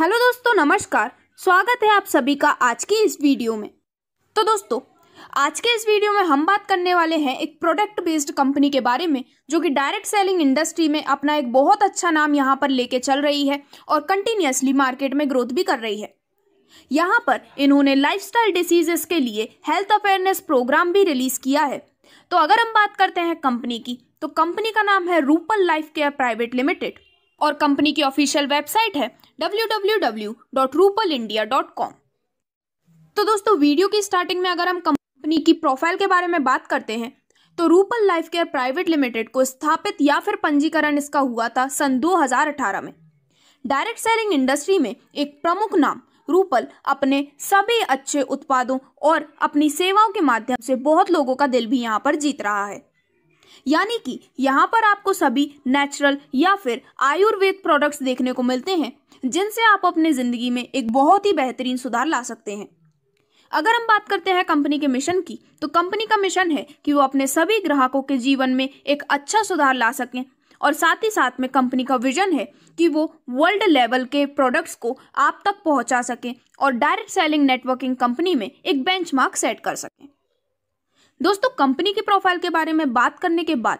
hello दोस्तों नमस्कार स्वागत है आप सभी का आज की इस वीडियो में तो दोस्तों आज के इस वीडियो में हम बात करने वाले हैं एक प्रोडक्ट बेस्ड कंपनी के बारे में जो कि डायरेक्ट सेलिंग इंडस्ट्री में अपना एक बहुत अच्छा नाम यहाँ पर लेके चल रही है और कंटिन्यूसली मार्केट में ग्रोथ भी कर रही है यहाँ पर इन्होंने लाइफस्टाइल डिसीजेस के लिए हेल्थ अवेयरनेस प्रोग्राम भी रिलीज किया है तो अगर हम बात करते हैं कंपनी की तो कंपनी का नाम है Rupal life care private limited और कंपनी की ऑफिशियल वेबसाइट है www.rupalindia.com तो दोस्तों वीडियो की स्टार्टिंग में अगर हम कंपनी की प्रोफाइल के बारे में बात करते हैं तो Rupal life care private limited को स्थापित या फिर पंजीकरण इसका हुआ था सन 2018 में डायरेक्ट सेलिंग इंडस्ट्री में एक प्रमुख नाम रूपल अपने सभी अच्छे उत्पादों और अपनी सेवाओं के माध्यम से बहुत लोगों का दिल भी यहाँ पर जीत रहा है यानी कि यहाँ पर आपको सभी नेचुरल या फिर आयुर्वेद प्रोडक्ट्स देखने को मिलते हैं जिनसे आप अपने ज़िंदगी में एक बहुत ही बेहतरीन सुधार ला सकते हैं अगर हम बात करते हैं कंपनी के मिशन की तो कंपनी का मिशन है कि वो अपने सभी ग्राहकों के जीवन में एक अच्छा सुधार ला सकें और साथ ही साथ में कंपनी का विजन है कि वो वर्ल्ड लेवल के प्रोडक्ट्स को आप तक पहुंचा सकें और डायरेक्ट सेलिंग नेटवर्किंग कंपनी में एक बेंचमार्क सेट कर सकें दोस्तों कंपनी के प्रोफाइल के बारे में बात करने के बाद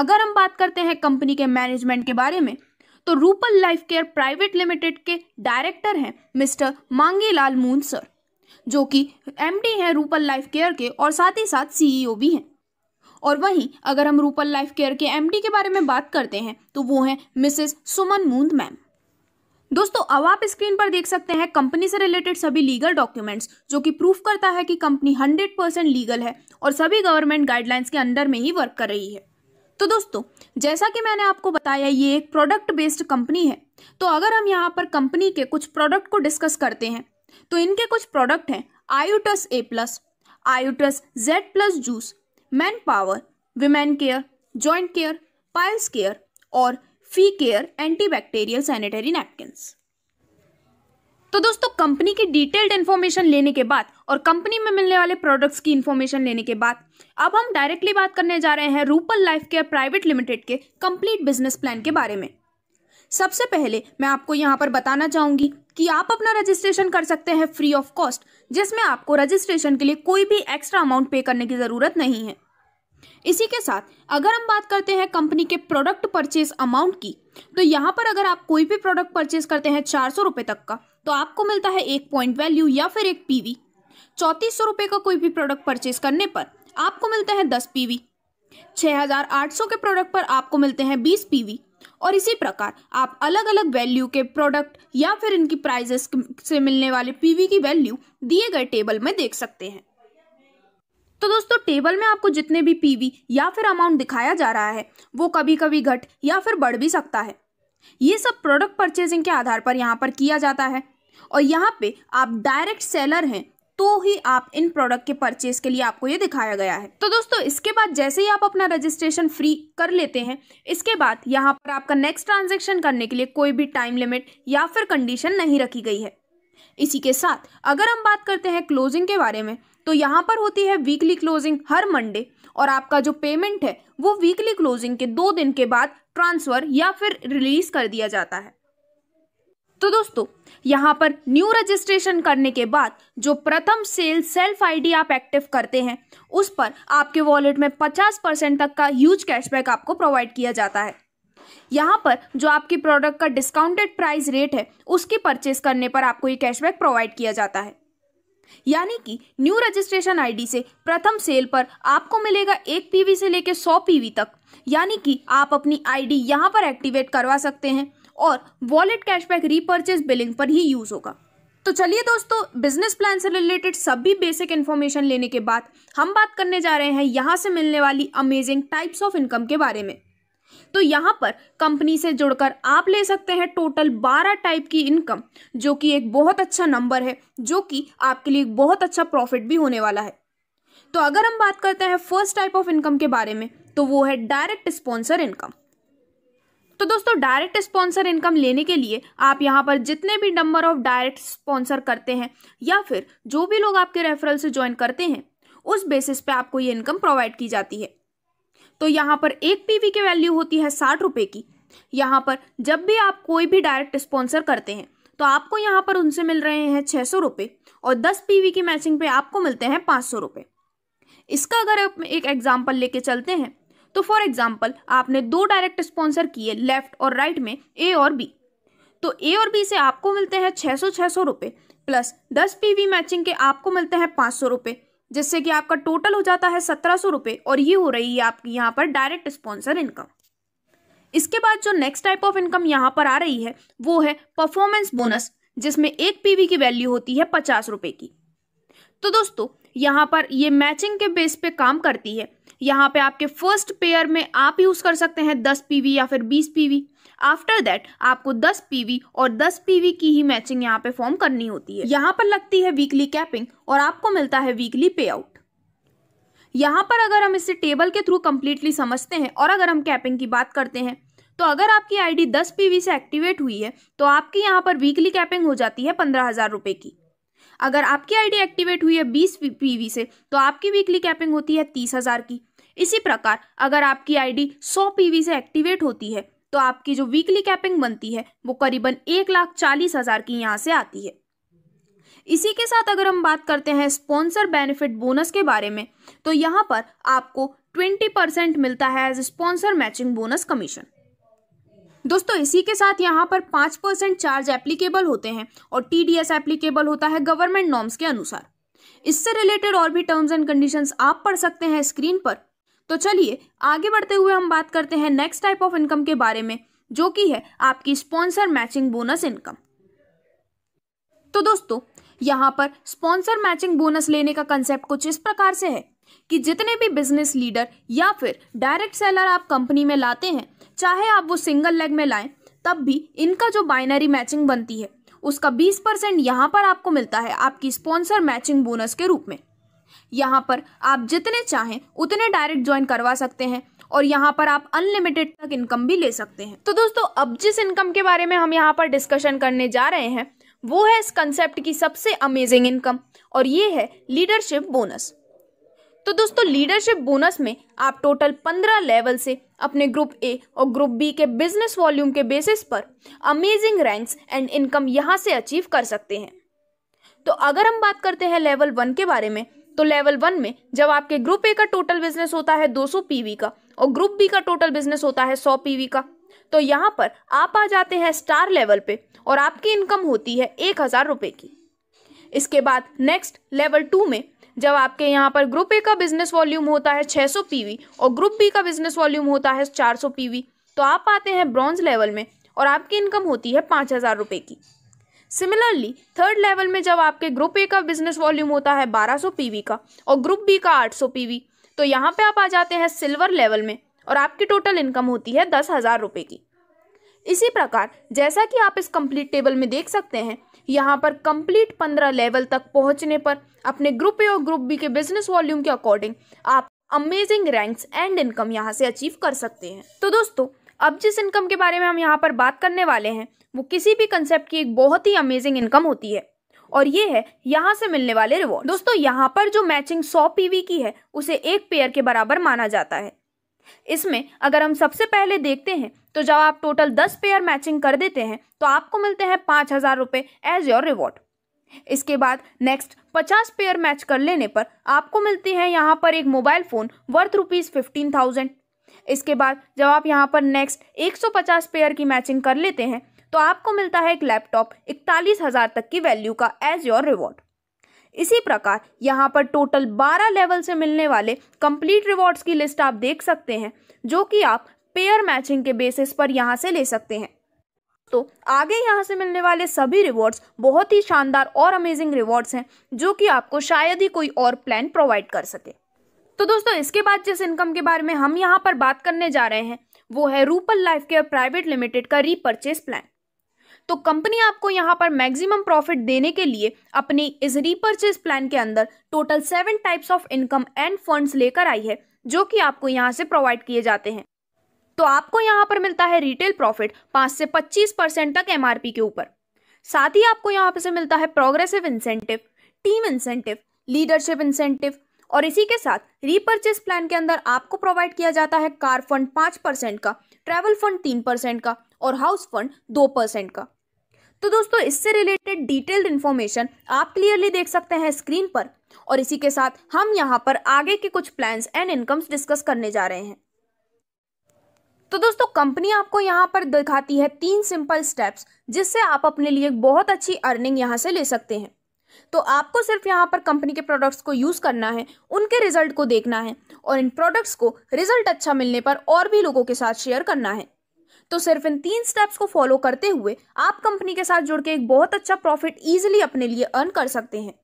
अगर हम बात करते हैं कंपनी के मैनेजमेंट के बारे में तो Rupal life care private limited के डायरेक्टर हैं मिस्टर मांगीलाल मून सर जो कि एमडी हैं रूपल लाइफ केयर के और साथ ही साथ सीईओ e भी हैं और वहीं अगर हम रूपल लाइफ केयर के एमडी के बारे में बात करते हैं तो वो हैं मिसेस सुमन मूंद मैम दोस्तों अब आप स्क्रीन पर देख सकते हैं कंपनी से रिलेटेड सभी लीगल डॉक्यूमेंट्स जो कि प्रूफ करता है कि कंपनी 100 परसेंट लीगल है और सभी गवर्नमेंट गाइडलाइंस के अंडर में ही वर्क कर रही है तो दोस्तों जैसा कि मैंने आपको बताया ये एक प्रोडक्ट बेस्ड कंपनी है तो अगर हम यहाँ पर कंपनी के कुछ प्रोडक्ट को डिस्कस करते हैं तो इनके कुछ प्रोडक्ट हैं आयोटस ए प्लस आयोटस Z plus juice man power women care joint care piles care और फी केयर एंटीबैक्टीरियल सैनिटरी नैपकिन तो दोस्तों कंपनी की डिटेल्ड इन्फॉर्मेशन लेने के बाद और कंपनी में मिलने वाले प्रोडक्ट्स की इन्फॉर्मेशन लेने के बाद अब हम डायरेक्टली बात करने जा रहे हैं Rupal life care private limited के कंप्लीट बिजनेस प्लान के बारे में सबसे पहले मैं आपको यहाँ पर बताना चाहूँगी कि आप अपना रजिस्ट्रेशन कर सकते हैं फ्री ऑफ कॉस्ट जिसमें आपको रजिस्ट्रेशन के लिए कोई भी एक्स्ट्रा अमाउंट पे करने की ज़रूरत नहीं है इसी के साथ अगर हम बात करते हैं कंपनी के प्रोडक्ट परचेज अमाउंट की तो यहाँ पर अगर आप कोई भी प्रोडक्ट परचेज करते हैं चार सौ रुपये तक का तो आपको मिलता है एक पॉइंट वैल्यू या फिर एक पी वी चौंतीस सौ रुपये का कोई भी प्रोडक्ट परचेज करने पर आपको मिलता है दस पी वी हजार आठ सौ के प्रोडक्ट पर आपको मिलते हैं बीस पी वी और इसी प्रकार आप अलग अलग वैल्यू के प्रोडक्ट या फिर इनकी प्राइजेस से मिलने वाले पी वी की वैल्यू दिए गए टेबल में देख सकते हैं तो दोस्तों टेबल में आपको जितने भी पीवी या फिर अमाउंट दिखाया जा रहा है वो कभी कभी घट या फिर बढ़ भी सकता है ये सब प्रोडक्ट परचेजिंग के आधार पर यहाँ पर किया जाता है और यहाँ पे आप डायरेक्ट सेलर हैं तो ही आप इन प्रोडक्ट के परचेज के लिए आपको ये दिखाया गया है तो दोस्तों इसके बाद जैसे ही आप अपना रजिस्ट्रेशन फ्री कर लेते हैं इसके बाद यहाँ पर आपका नेक्स्ट ट्रांजेक्शन करने के लिए कोई भी टाइम लिमिट या फिर कंडीशन नहीं रखी गई है इसी के साथ अगर हम बात करते हैं क्लोजिंग के बारे में तो यहाँ पर होती है वीकली क्लोजिंग हर मंडे और आपका जो पेमेंट है वो वीकली क्लोजिंग के दो दिन के बाद ट्रांसफ़र या फिर रिलीज कर दिया जाता है तो दोस्तों यहाँ पर न्यू रजिस्ट्रेशन करने के बाद जो प्रथम सेल सेल्फ आईडी आप एक्टिव करते हैं उस पर आपके वॉलेट में 50 परसेंट तक का ह्यूज कैशबैक आपको प्रोवाइड किया जाता है यहाँ पर जो आपकी प्रोडक्ट का डिस्काउंटेड प्राइस रेट है उसकी परचेस करने पर आपको ये कैशबैक प्रोवाइड किया जाता है यानी कि न्यू रजिस्ट्रेशन आईडी से प्रथम सेल पर आपको मिलेगा एक पीवी से लेकर सौ पीवी तक यानी कि आप अपनी आईडी यहाँ पर एक्टिवेट करवा सकते हैं और वॉलेट कैशबैक रीपर्चेज बिलिंग पर ही यूज होगा तो चलिए दोस्तों बिजनेस प्लान से रिलेटेड सभी बेसिक इन्फॉर्मेशन लेने के बाद हम बात करने जा रहे हैं यहाँ से मिलने वाली अमेजिंग टाइप्स ऑफ इनकम के बारे में तो यहाँ पर कंपनी से जुड़कर आप ले सकते हैं टोटल बारह टाइप की इनकम जो कि एक बहुत अच्छा नंबर है जो कि आपके लिए बहुत अच्छा प्रॉफिट भी होने वाला है तो अगर हम बात करते हैं फर्स्ट टाइप ऑफ इनकम के बारे में तो वो है डायरेक्ट स्पॉन्सर इनकम तो दोस्तों डायरेक्ट स्पॉन्सर इनकम लेने के लिए आप यहाँ पर जितने भी नंबर ऑफ डायरेक्ट स्पॉन्सर करते हैं या फिर जो भी लोग आपके रेफरल से ज्वाइन करते हैं उस बेसिस पे आपको ये इनकम प्रोवाइड की जाती है तो यहाँ पर एक पीवी की वैल्यू होती है साठ रुपये की यहाँ पर जब भी आप कोई भी डायरेक्ट स्पॉन्सर करते हैं तो आपको यहाँ पर उनसे मिल रहे हैं छः सौ रुपये और दस पीवी की मैचिंग पे आपको मिलते हैं पाँच सौ रुपये इसका अगर आप एक एग्जाम्पल लेके चलते हैं तो फॉर एग्जाम्पल आपने दो डायरेक्ट स्पॉन्सर किए लेफ्ट और राइट में ए और बी तो ए और बी से आपको मिलते हैं छः सौ छः सौ रुपये प्लस दस पीवी मैचिंग के आपको मिलते हैं पाँच सौ रुपये जिससे कि आपका टोटल हो जाता है सत्रह सौ रुपये और ये हो रही है आपकी यहाँ पर डायरेक्ट स्पॉन्सर इनकम इसके बाद जो नेक्स्ट टाइप ऑफ इनकम यहाँ पर आ रही है वो है परफॉर्मेंस बोनस जिसमें एक पीवी की वैल्यू होती है पचास रुपये की तो दोस्तों यहाँ पर ये मैचिंग के बेस पे काम करती है यहाँ पे आपके फर्स्ट पेयर में आप यूज़ कर सकते हैं दस पी या फिर बीस पी आफ्टर दैट आपको दस पीवी और दस पीवी की ही मैचिंग यहाँ पे फॉर्म करनी होती है यहाँ पर लगती है वीकली कैपिंग और आपको मिलता है वीकली पे आउट यहाँ पर अगर हम इसे टेबल के थ्रू कम्प्लीटली समझते हैं और अगर हम कैपिंग की बात करते हैं तो अगर आपकी आईडी 10 पीवी से एक्टिवेट हुई है तो आपकी यहाँ पर वीकली कैपिंग हो जाती है पंद्रह हज़ार रुपये की अगर आपकी आईडी एक्टिवेट हुई है 20 पीवी से तो आपकी वीकली कैपिंग होती है तीस हज़ार की इसी प्रकार अगर आपकी आईडी 100 पीवी से एक्टिवेट होती है तो आपकी जो वीकली कैपिंग बनती है वो करीबन एक लाख चालीस हज़ार की यहाँ से आती है इसी के साथ अगर हम बात करते हैं स्पॉन्सर बेनिफिट बोनस के बारे में तो यहाँ पर आपको ट्वेंटी परसेंट मिलता है as sponsor matching bonus commission दोस्तों इसी के साथ यहाँ पर पाँच परसेंट चार्ज एप्लीकेबल होते हैं और टी डी एस एप्लीकेबल होता है गवर्नमेंट नॉर्म्स के अनुसार इससे रिलेटेड और भी टर्म्स एंड कंडीशंस आप पढ़ सकते हैं स्क्रीन पर तो चलिए आगे बढ़ते हुए हम बात करते हैं नेक्स्ट टाइप ऑफ इनकम के बारे में जो कि है आपकी स्पॉन्सर मैचिंग बोनस इनकम तो दोस्तों यहाँ पर स्पॉन्सर मैचिंग बोनस लेने का कंसेप्ट कुछ इस प्रकार से है कि जितने भी बिजनेस लीडर या फिर डायरेक्ट सेलर आप कंपनी में लाते हैं चाहे आप वो सिंगल लेग में लाएं तब भी इनका जो बाइनरी मैचिंग बनती है उसका 20 परसेंट यहाँ पर आपको मिलता है आपकी स्पॉन्सर मैचिंग बोनस के रूप में यहाँ पर आप जितने चाहें उतने डायरेक्ट ज्वाइन करवा सकते हैं और यहाँ पर आप अनलिमिटेड तक इनकम भी ले सकते हैं तो दोस्तों अब जिस इनकम के बारे में हम यहाँ पर डिस्कशन करने जा रहे हैं वो है इस कंसेप्ट की सबसे अमेजिंग इनकम और ये है लीडरशिप बोनस तो दोस्तों लीडरशिप बोनस में आप टोटल पंद्रह लेवल से अपने ग्रुप ए और ग्रुप बी के बिजनेस वॉल्यूम के बेसिस पर अमेजिंग रैंक्स एंड इनकम यहाँ से अचीव कर सकते हैं तो अगर हम बात करते हैं लेवल वन के बारे में तो लेवल वन में जब आपके ग्रुप ए का टोटल बिजनेस होता है 200 पीवी का और ग्रुप बी का टोटल बिजनेस होता है 100 पीवी का तो यहाँ पर आप आ जाते हैं स्टार लेवल पे और आपकी इनकम होती है एक हज़ार रुपये की इसके बाद नेक्स्ट लेवल टू में जब आपके यहाँ पर ग्रुप ए का बिजनेस वॉल्यूम होता है 600 पीवी और ग्रुप बी का बिजनेस वॉल्यूम होता है 400 पीवी तो आप आते हैं ब्रॉन्ज लेवल में और आपकी इनकम होती है पाँच हज़ार रुपये की सिमिलरली थर्ड लेवल में जब आपके ग्रुप ए का बिजनेस वॉल्यूम होता है 1200 सौ का और ग्रुप बी का 800 सौ तो यहाँ पे आप आ जाते हैं सिल्वर लेवल में और आपकी टोटल इनकम होती है दस हज़ार रुपये की इसी प्रकार जैसा कि आप इस कंप्लीट टेबल में देख सकते हैं यहाँ पर कंप्लीट पंद्रह लेवल तक पहुँचने पर अपने ग्रुप ए और ग्रुप बी के बिजनेस वॉल्यूम के अकॉर्डिंग आप अमेजिंग रैंक्स एंड इनकम यहाँ से अचीव कर सकते हैं तो दोस्तों अब जिस इनकम के बारे में हम यहाँ पर बात करने वाले हैं वो किसी भी कंसेप्ट की एक बहुत ही अमेजिंग इनकम होती है और ये है यहाँ से मिलने वाले रिवॉर्ड दोस्तों यहाँ पर जो मैचिंग सौ पीवी की है उसे एक पेयर के बराबर माना जाता है इसमें अगर हम सबसे पहले देखते हैं तो जब आप टोटल दस पेयर मैचिंग कर देते हैं तो आपको मिलते हैं पाँच हज़ार रुपये एज योर रिवॉर्ड इसके बाद नेक्स्ट पचास पेयर मैच कर लेने पर आपको मिलती है यहाँ पर एक mobile phone worth rupees fifteen thousand इसके बाद जब आप यहाँ पर नेक्स्ट एक पेयर की मैचिंग कर लेते हैं तो आपको मिलता है एक लैपटॉप इकतालीस हज़ार तक की वैल्यू का एज योर रिवॉर्ड इसी प्रकार यहाँ पर टोटल बारह लेवल से मिलने वाले कंप्लीट रिवॉर्ड्स की लिस्ट आप देख सकते हैं जो कि आप पेयर मैचिंग के बेसिस पर यहाँ से ले सकते हैं तो आगे यहाँ से मिलने वाले सभी रिवॉर्ड्स बहुत ही शानदार और अमेजिंग रिवॉर्ड्स हैं जो कि आपको शायद ही कोई और प्लान प्रोवाइड कर सके तो दोस्तों इसके बाद जिस इनकम के बारे में हम यहाँ पर बात करने जा रहे हैं वो है Rupal life care private limited का रीपर्चेस प्लान तो कंपनी आपको यहाँ पर मैक्सिमम प्रॉफिट देने के लिए अपनी इस रिपर्चेज प्लान के अंदर total seven types of income and funds लेकर आई है जो कि आपको यहाँ से प्रोवाइड किए जाते हैं तो आपको यहाँ पर मिलता है रिटेल प्रॉफिट पाँच से पच्चीस परसेंट तक एम के ऊपर साथ ही आपको यहाँ पर से मिलता है progressive incentive team incentive leadership incentive और इसी के साथ रीपर्चेस प्लान के अंदर आपको प्रोवाइड किया जाता है कार फंड पाँच परसेंट का ट्रैवल फंड तीन परसेंट का और हाउस फंड दो परसेंट का तो दोस्तों इससे रिलेटेड डिटेल्ड इन्फॉर्मेशन आप क्लियरली देख सकते हैं स्क्रीन पर और इसी के साथ हम यहाँ पर आगे के कुछ प्लान्स एंड इनकम्स डिस्कस करने जा रहे हैं तो दोस्तों कंपनी आपको यहाँ पर दिखाती है तीन सिंपल स्टेप्स जिससे आप अपने लिए बहुत अच्छी अर्निंग यहाँ से ले सकते हैं तो आपको सिर्फ यहाँ पर कंपनी के प्रोडक्ट्स को यूज़ करना है उनके रिजल्ट को देखना है और इन प्रोडक्ट्स को रिजल्ट अच्छा मिलने पर और भी लोगों के साथ शेयर करना है तो सिर्फ इन तीन स्टेप्स को फॉलो करते हुए आप कंपनी के साथ जुड़ के एक बहुत अच्छा प्रॉफिट ईजिली अपने लिए अर्न कर सकते हैं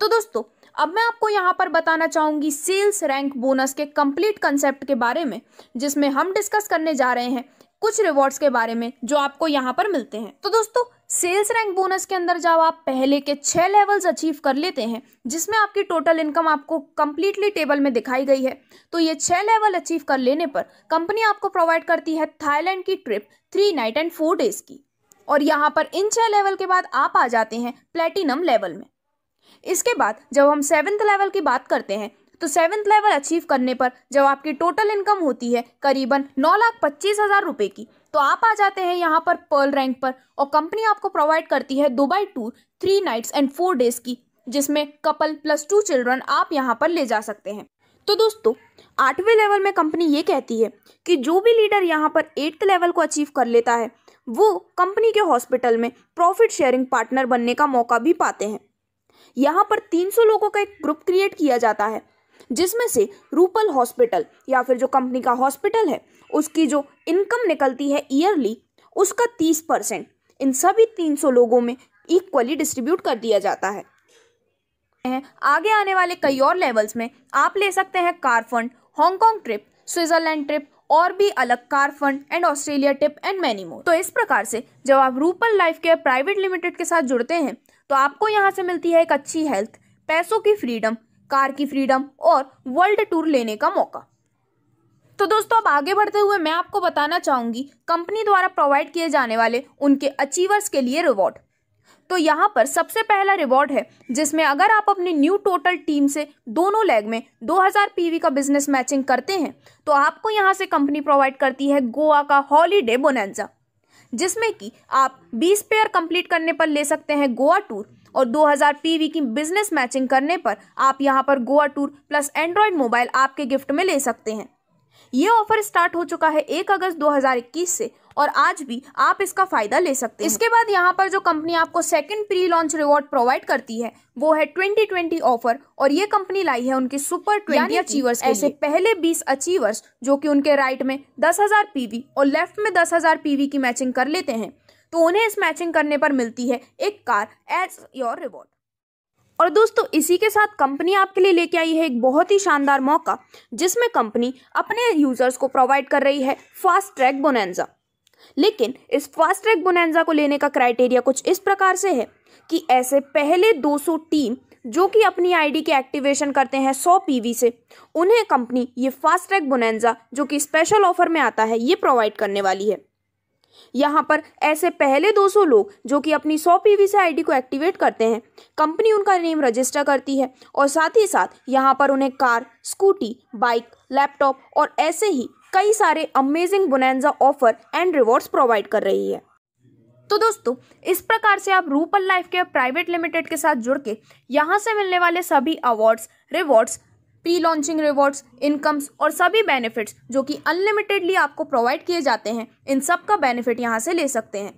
तो दोस्तों अब मैं आपको यहाँ पर बताना चाहूंगी सेल्स रैंक बोनस के कंप्लीट कंसेप्ट के बारे में जिसमें हम डिस्कस करने जा रहे हैं कुछ रिवॉर्ड्स के बारे में जो आपको यहाँ पर मिलते हैं तो दोस्तों सेल्स रैंक बोनस के अंदर जब आप पहले के छह लेवल्स अचीव कर लेते हैं जिसमें आपकी टोटल इनकम आपको कंप्लीटली टेबल में दिखाई गई है तो ये छह लेवल अचीव कर लेने पर कंपनी आपको प्रोवाइड करती है थाईलैंड की trip three night and four days की और यहाँ पर इन छह लेवल के बाद आप आ जाते हैं प्लेटिनम लेवल में इसके बाद जब हम सेवेंथ लेवल की बात करते हैं तो सेवन्थ लेवल अचीव करने पर जब आपकी टोटल इनकम होती है करीबन नौ लाख पच्चीस हज़ार रुपये की तो आप आ जाते हैं यहाँ पर पर्ल रैंक पर और कंपनी आपको प्रोवाइड करती है Dubai tour three nights and four days की जिसमें कपल प्लस टू चिल्ड्रन आप यहाँ पर ले जा सकते हैं तो दोस्तों आठवें लेवल में कंपनी ये कहती है कि जो भी लीडर यहाँ पर एट्थ लेवल को अचीव कर लेता है वो कंपनी के हॉस्पिटल में प्रॉफिट शेयरिंग पार्टनर बनने का मौका भी पाते हैं यहाँ पर 300 लोगों का एक ग्रुप क्रिएट किया जाता है जिसमें से रूपल हॉस्पिटल या फिर जो कंपनी का हॉस्पिटल है उसकी जो इनकम निकलती है ईयरली उसका तीस परसेंट इन सभी तीन सौ लोगों में इक्वली डिस्ट्रीब्यूट कर दिया जाता है आगे आने वाले कई और लेवल्स में आप ले सकते हैं car fund Hong Kong trip Switzerland trip और भी अलग car fund and Australia trip and many more तो इस प्रकार से जब आप Rupal life care private limited के साथ जुड़ते हैं तो आपको यहाँ से मिलती है एक अच्छी हेल्थ पैसों की फ्रीडम कार की फ्रीडम और वर्ल्ड टूर लेने का मौका तो दोस्तों अब आगे बढ़ते हुए मैं आपको बताना चाहूंगी कंपनी द्वारा प्रोवाइड किए जाने वाले उनके अचीवर्स के लिए रिवॉर्ड तो यहाँ पर सबसे पहला रिवॉर्ड है जिसमें अगर आप अपनी न्यू टोटल टीम से दोनों लेग में 2000 पीवी का बिजनेस मैचिंग करते हैं तो आपको यहाँ से कंपनी प्रोवाइड करती है गोवा का हॉलीडे बोनेंजा जिसमें कि आप 20 पेयर कंप्लीट करने पर ले सकते हैं गोवा टूर और 2000 पीवी की बिजनेस मैचिंग करने पर आप यहां पर Goa tour plus android mobile आपके गिफ्ट में ले सकते हैं ये ऑफर स्टार्ट हो चुका है एक अगस्त 2021 से और आज भी आप इसका फायदा ले सकते हैं इसके बाद यहाँ पर जो कंपनी आपको second pre launch reward provide करती है वो है 2020 ऑफर और ये कंपनी लाई है उनके सुपर ट्वेंटी अचीवर्स ऐसे पहले 20 अचीवर्स जो कि उनके राइट में 10,000 पीवी और लेफ्ट में 10,000 पीवी की मैचिंग कर लेते हैं तो उन्हें इस मैचिंग करने पर मिलती है एक कार एज योर रिवॉर्ड और दोस्तों इसी के साथ कंपनी आपके लिए लेके आई है एक बहुत ही शानदार मौका जिसमें कंपनी अपने यूज़र्स को प्रोवाइड कर रही है फास्ट ट्रैक बोनेंजा लेकिन इस फास्ट ट्रैक बोनेंजा को लेने का क्राइटेरिया कुछ इस प्रकार से है कि ऐसे पहले 200 टीम जो कि अपनी आईडी के एक्टिवेशन करते हैं 100 पीवी से उन्हें कंपनी ये फास्ट ट्रैक बोनेंजा जो कि स्पेशल ऑफर में आता है ये प्रोवाइड करने वाली है यहाँ पर ऐसे पहले 200 लोग जो कि अपनी 100 पी वी आईडी को एक्टिवेट करते हैं कंपनी उनका नेम रजिस्टर करती है और साथ ही साथ यहाँ पर उन्हें कार स्कूटी बाइक लैपटॉप और ऐसे ही कई सारे amazing bonanza offer and rewards provide कर रही है तो दोस्तों इस प्रकार से आप Rupal life care private limited के साथ जुड़ के यहाँ से मिलने वाले सभी awards rewards pre launching rewards incomes और सभी बेनिफिट्स जो कि अनलिमिटेडली आपको प्रोवाइड किए जाते हैं इन सब का बेनिफिट यहाँ से ले सकते हैं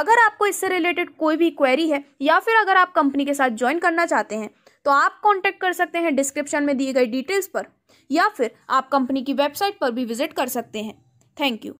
अगर आपको इससे रिलेटेड कोई भी क्वेरी है या फिर अगर आप कंपनी के साथ ज्वाइन करना चाहते हैं तो आप कॉन्टैक्ट कर सकते हैं डिस्क्रिप्शन में दिए गए डिटेल्स पर या फिर आप कंपनी की वेबसाइट पर भी विजिट कर सकते हैं थैंक यू